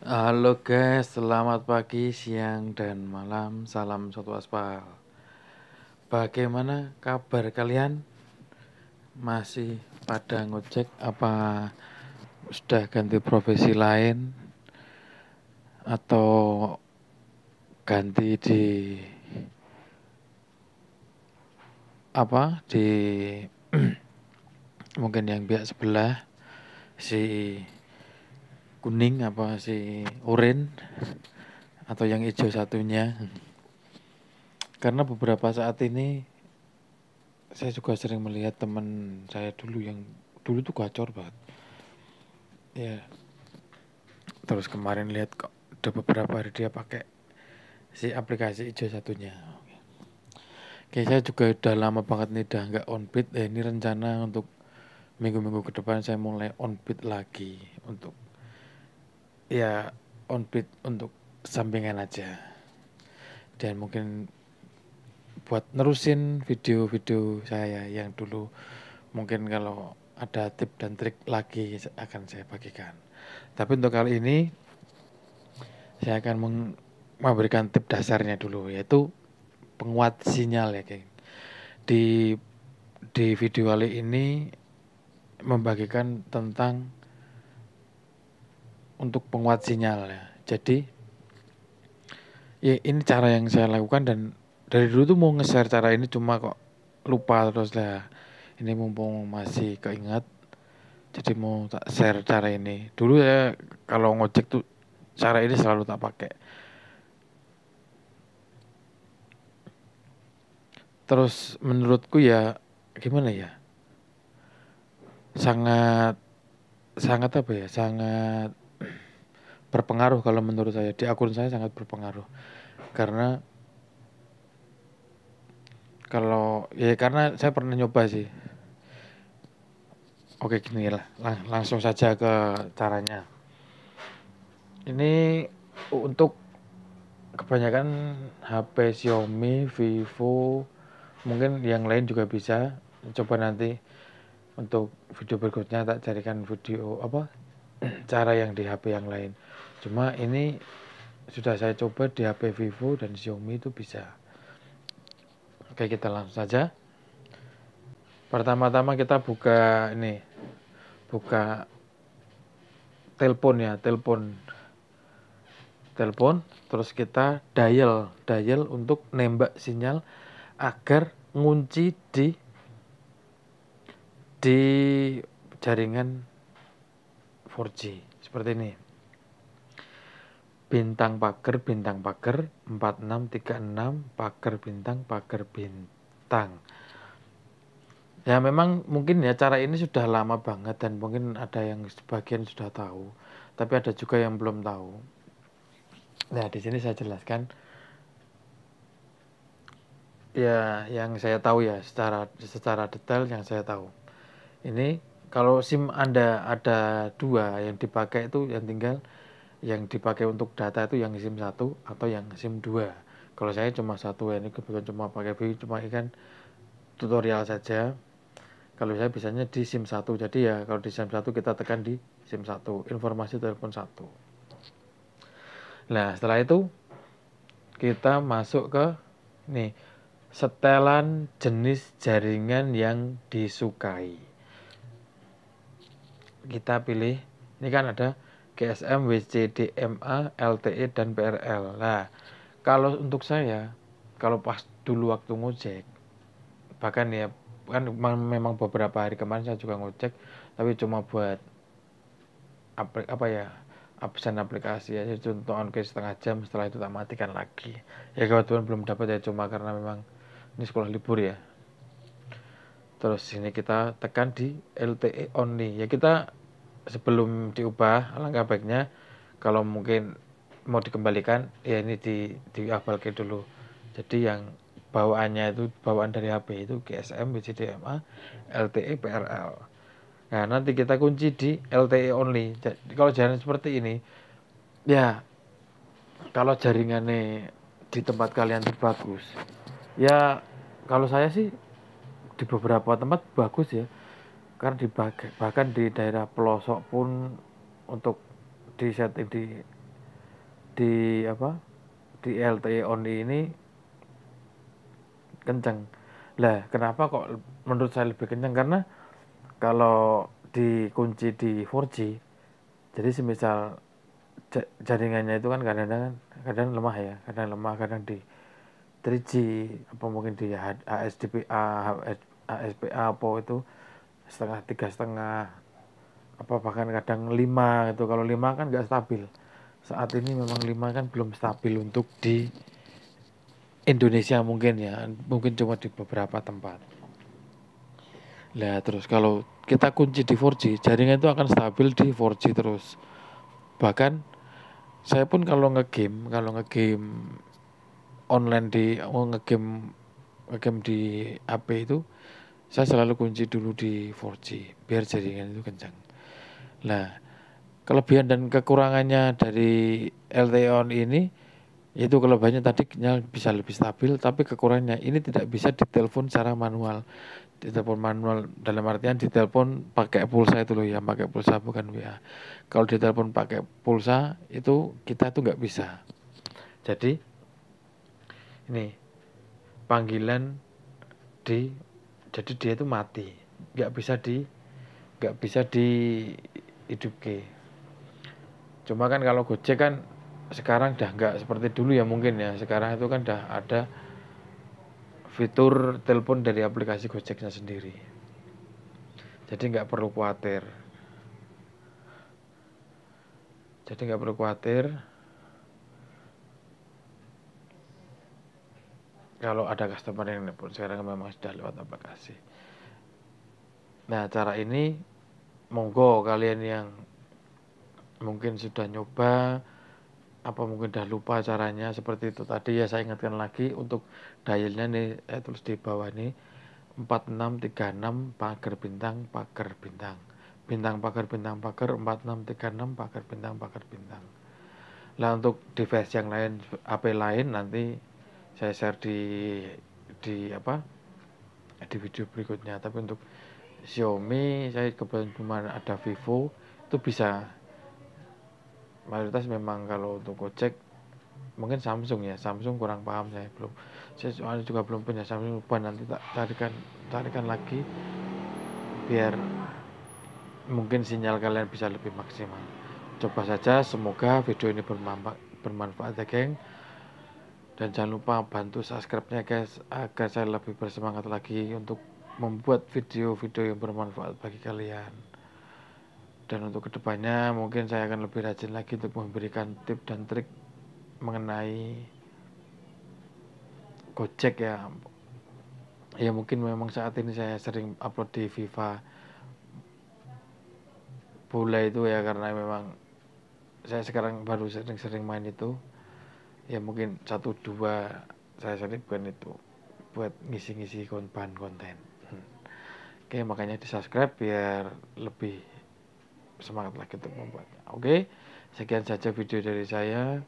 Halo guys, selamat pagi, siang, dan malam. Salam satu aspal. Bagaimana kabar kalian? Masih pada ngocek apa sudah ganti profesi lain atau ganti di apa di mungkin yang pihak sebelah si kuning apa si oranye atau yang hijau satunya karena beberapa saat ini saya juga sering melihat teman saya dulu yang dulu tuh gacor banget ya terus kemarin lihat kok udah beberapa hari dia pakai si aplikasi hijau satunya Oke, saya juga udah lama banget nih udah nggak on beat. Eh, ini rencana untuk minggu-minggu ke depan saya mulai on beat lagi untuk ya on beat untuk sampingan aja dan mungkin buat nerusin video-video saya yang dulu mungkin kalau ada tip dan trik lagi akan saya bagikan tapi untuk kali ini saya akan memberikan tip dasarnya dulu yaitu penguat sinyal ya geng di di video kali ini membagikan tentang untuk penguat sinyal ya. Jadi ya ini cara yang saya lakukan dan dari dulu tuh mau nge-share cara ini cuma kok lupa terus lah. Ini mumpung masih keingat, jadi mau tak share cara ini. Dulu ya kalau ngojek tuh cara ini selalu tak pakai. Terus menurutku ya gimana ya? Sangat sangat apa ya? Sangat berpengaruh kalau menurut saya di akun saya sangat berpengaruh karena kalau ya karena saya pernah nyoba sih oke gini lah lang langsung saja ke caranya ini untuk kebanyakan HP Xiaomi, Vivo, mungkin yang lain juga bisa. Coba nanti untuk video berikutnya tak carikan video apa cara yang di HP yang lain cuma ini sudah saya coba di HP Vivo dan Xiaomi itu bisa oke kita langsung saja pertama-tama kita buka ini buka telepon ya telepon telepon terus kita dial dial untuk nembak sinyal agar ngunci di di jaringan 4G seperti ini bintang pagar bintang pagar 4636 pagar bintang pagar bintang ya memang mungkin ya cara ini sudah lama banget dan mungkin ada yang sebagian sudah tahu tapi ada juga yang belum tahu nah di sini saya jelaskan ya yang saya tahu ya secara secara detail yang saya tahu ini kalau SIM Anda ada dua yang dipakai itu yang tinggal yang dipakai untuk data itu yang SIM 1 atau yang SIM 2 kalau saya cuma satu ya ini kebetulan cuma pakai cuma ini kan tutorial saja kalau saya biasanya di SIM 1 jadi ya kalau di SIM 1 kita tekan di SIM 1 informasi telepon 1 nah setelah itu kita masuk ke nih setelan jenis jaringan yang disukai kita pilih ini kan ada GSM, WCDMA, LTE, dan PRL. Nah, kalau untuk saya, kalau pas dulu waktu ngojek, bahkan ya, kan memang beberapa hari kemarin saya juga ngojek, tapi cuma buat apa, apa ya, absen aplikasi ya, contoh on setengah jam, setelah itu tak matikan lagi. Ya kebetulan belum dapat ya, cuma karena memang ini sekolah libur ya. Terus ini kita tekan di LTE only. Ya kita sebelum diubah alangkah baiknya kalau mungkin mau dikembalikan ya ini di di diabalkan dulu jadi yang bawaannya itu bawaan dari HP itu GSM, BCDMA, LTE, PRL. Nah nanti kita kunci di LTE only. Jadi, kalau jaringan seperti ini, ya kalau jaringannya di tempat kalian itu bagus, ya kalau saya sih di beberapa tempat bagus ya karena di bahkan di daerah pelosok pun untuk di setting di di apa di LTE on ini kencang lah kenapa kok menurut saya lebih kencang karena kalau dikunci di 4G jadi semisal jaringannya itu kan kadang-kadang kadang lemah ya kadang lemah kadang di 3G apa mungkin di HSDPA HSPA apa itu setengah tiga setengah apa bahkan kadang lima gitu kalau lima kan nggak stabil saat ini memang lima kan belum stabil untuk di Indonesia mungkin ya mungkin cuma di beberapa tempat lah terus kalau kita kunci di 4G, jaringan itu akan stabil di 4G terus. Bahkan saya pun kalau ngegame, kalau ngegame online di oh, ngegame ngegame di HP itu saya selalu kunci dulu di 4G biar jaringan itu kencang. Nah, kelebihan dan kekurangannya dari LTE on ini itu kelebihannya tadi bisa lebih stabil tapi kekurangannya ini tidak bisa ditelepon secara manual. Ditelepon manual dalam artian ditelepon pakai pulsa itu loh ya, pakai pulsa bukan WA. Kalau ditelepon pakai pulsa itu kita tuh nggak bisa. Jadi ini panggilan di jadi dia itu mati nggak bisa di nggak bisa dihidupke cuma kan kalau gojek kan sekarang dah nggak seperti dulu ya mungkin ya sekarang itu kan dah ada fitur telepon dari aplikasi gojeknya sendiri jadi nggak perlu khawatir jadi nggak perlu khawatir kalau ada customer yang nelpon sekarang memang sudah lewat kasih. Nah, cara ini monggo kalian yang mungkin sudah nyoba apa mungkin dah lupa caranya seperti itu tadi ya saya ingatkan lagi untuk dialnya nih eh, terus di bawah ini 4636 pagar bintang pagar bintang bintang pagar bintang pagar 4636 pagar bintang pagar bintang lah untuk device yang lain HP lain nanti saya share di di apa di video berikutnya tapi untuk Xiaomi saya kebetulan cuma ada Vivo itu bisa mayoritas memang kalau untuk Gojek mungkin Samsung ya Samsung kurang paham saya belum saya soalnya juga belum punya Samsung lupa nanti tak tarikan tarikan lagi biar mungkin sinyal kalian bisa lebih maksimal coba saja semoga video ini bermanfaat bermanfaat ya geng dan jangan lupa bantu subscribe-nya guys agar saya lebih bersemangat lagi untuk membuat video-video yang bermanfaat bagi kalian dan untuk kedepannya mungkin saya akan lebih rajin lagi untuk memberikan tip dan trik mengenai gojek ya ya mungkin memang saat ini saya sering upload di Viva bola itu ya karena memang saya sekarang baru sering-sering main itu ya mungkin satu dua saya sendiri bukan itu buat ngisi-ngisi konten konten hmm. oke makanya di subscribe biar lebih semangat lagi untuk membuatnya oke sekian saja video dari saya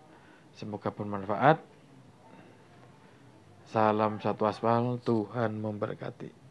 semoga bermanfaat salam satu aspal Tuhan memberkati